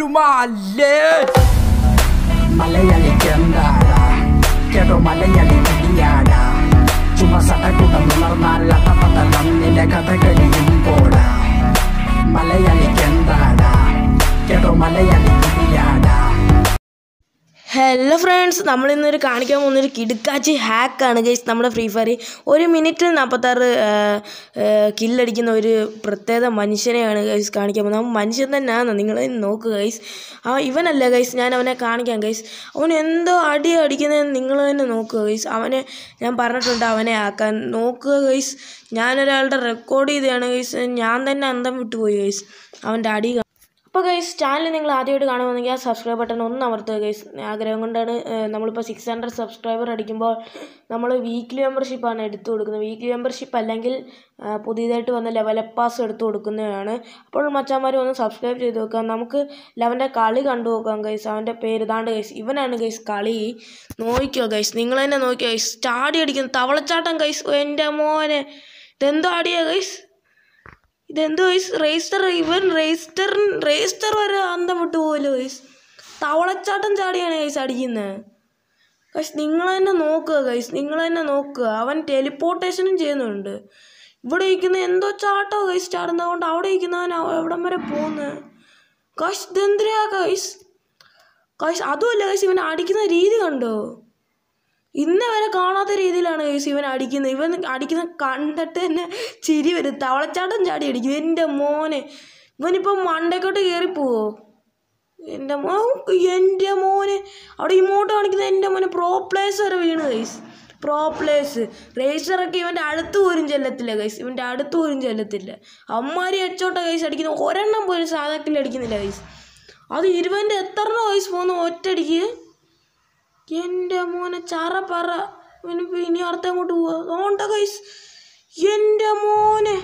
പെരുമാല്ലേ മലയാളി ചുമ hello friends നമ്മൾ ഇന്നൊരു കാണിക്കാൻ പോകുന്നൊരു കിടുക്കാച്ചി ഹാക്കാണ് ഗൈസ് നമ്മുടെ ഫ്രീ ഫയർ ഒരു മിനിറ്റിൽ നാൽപ്പത്താറ് കില്ലടിക്കുന്ന ഒരു പ്രത്യേക മനുഷ്യനെയാണ് ഗൈസ് കാണിക്കാൻ പോകുന്നത് മനുഷ്യൻ തന്നെയാണെന്ന് നിങ്ങൾ നോക്കുക ഗൈസ് ആ ഇവനല്ല ഗൈസ് ഞാൻ അവനെ കാണിക്കാം ഗൈസ് അവൻ എന്തോ അടി അടിക്കുന്നതെന്ന് നിങ്ങൾ തന്നെ നോക്കുക ഗൈസ് അവനെ ഞാൻ പറഞ്ഞിട്ടുണ്ട് അവനെ ആക്കാൻ നോക്കുക ഗൈസ് ഞാനൊരാളുടെ റെക്കോർഡ് ചെയ്തതാണ് ഗൈസ് ഞാൻ തന്നെ അന്തം വിട്ടുപോയി ഗൈസ് അവൻ്റെ അടി അപ്പോൾ ഗൈസ് ചാനൽ നിങ്ങൾ ആദ്യമായിട്ട് കാണുമെന്നെങ്കിൽ ആ സബ്സ്ക്രൈബ് ബട്ടൺ ഒന്ന് അമർത്തുക ഗൈസ് ആഗ്രഹം കൊണ്ടാണ് നമ്മളിപ്പോൾ സിക്സ് ഹൺഡ്രഡ് സബ്സ്ക്രൈബർ അടിക്കുമ്പോൾ നമ്മൾ വീക്ക്ലി മെമ്പർഷിപ്പാണ് എടുത്തു കൊടുക്കുന്നത് വീക്ക്ലി മെമ്പർഷിപ്പ് അല്ലെങ്കിൽ പുതിയതായിട്ട് വന്ന ലെവലപ്പ് പാസ് എടുത്തു കൊടുക്കുന്നതാണ് അപ്പോൾ മച്ചാന്മാർ ഒന്ന് സബ്സ്ക്രൈബ് ചെയ്ത് നോക്കാം നമുക്ക് ലെവൻ്റെ കളി കണ്ടു നോക്കാം ഗൈസ് അവൻ്റെ പേര് ഇതാണ്ട് ഗൈസ് ഇവനാണ് ഗൈസ് കളി നോക്കിയോ ഗൈസ് നിങ്ങൾ തന്നെ നോക്കിയോ ഗൈസ് ചാടി അടിക്കുന്നു തവളച്ചാട്ടം ഗൈസ് എൻ്റെ മോനെ ഇതെന്തോ ആടിയാ ഗൈസ് ഇതെന്തോ വയസ് രജിസ്റ്റർ ഇവൻ റെയ്സ്റ്റർ റെയ്സ്റ്റർ വരെ അന്തം വിട്ടു പോകല്ലോ വയസ് തവളച്ചാട്ടം ചാടിയാണ് കൈസ് അടിക്കുന്നത് കൈസ് നിങ്ങൾ തന്നെ നോക്കുക കൈസ് നിങ്ങൾ തന്നെ നോക്കുക അവൻ ടെലിപ്പോർട്ടേഷനും ചെയ്യുന്നുണ്ട് ഇവിടെ ഇരിക്കുന്ന എന്തോ ചാട്ടോ കൈസ് ചാടുന്നത് കൊണ്ട് അവിടെ ഇരിക്കുന്നവൻ എവിടം വരെ പോകുന്നത് കൈസ് ഇതെന്തിനാ കൈസ് കൈസ് അതുമല്ല കൈസ് ഇവൻ അടിക്കുന്ന രീതി കണ്ടോ ഇന്ന് വരെ കാണാത്ത രീതിയിലാണ് കേസ് ഇവൻ അടിക്കുന്നത് ഇവൻ അടിക്കുന്ന കണ്ടിട്ട് തന്നെ ചിരി വരും തവളച്ചാട്ടം ചാടി അടിക്കും എൻ്റെ മോനെ ഇവനിപ്പം മണ്ടക്കോട്ട് കയറിപ്പോവോ എൻ്റെ മോ എൻ്റെ മോനെ അവിടെ ഇമോട്ട് കാണിക്കുന്ന എൻ്റെ മോനെ പ്രോ പ്ലേസ് വരെ വീണ് കൈസ് പ്രോ പ്ലേസ് റേസറൊക്കെ ഇവൻ്റെ അടുത്ത് പോലും ചെല്ലത്തില്ല കൈസ് ഇവൻ്റെ അടുത്ത് പോലും ചെല്ലത്തില്ല അമ്മാരി അടിച്ചോട്ട കൈസ് അടിക്കുന്ന ഒരെണ്ണം പോലും സാധാരണ അടിക്കുന്നില്ല കൈസ് അത് ഇരുപതിൻ്റെ എത്ര വയസ്സ് പോകുന്ന ഒറ്റടിക്ക് എൻ്റെ മോനെ ചറ പറ ഇനിയിപ്പോൾ ഇനി അർത്ഥം അങ്ങോട്ട് പോവാ ഓണ്ട ഗൈസ് എൻ്റെ മോനെ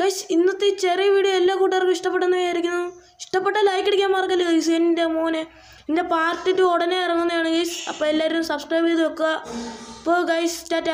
ഗൈസ് ഇന്നത്തെ ചെറിയ വീഡിയോ എല്ലാ കൂട്ടുകാർക്കും ഇഷ്ടപ്പെട്ടെന്ന് വിചാരിക്കുന്നു ഇഷ്ടപ്പെട്ട ലൈക്ക് അടിക്കാൻ മറക്കല്ലേ ഗൈസ് എൻ്റെ മോനെ എൻ്റെ പാർട്ട് ടു ഉടനെ ഇറങ്ങുന്നതാണ് ഗൈസ് അപ്പോൾ എല്ലാവരും സബ്സ്ക്രൈബ് ചെയ്ത് വെക്കുക അപ്പോൾ ഗൈസ് ടാറ്റ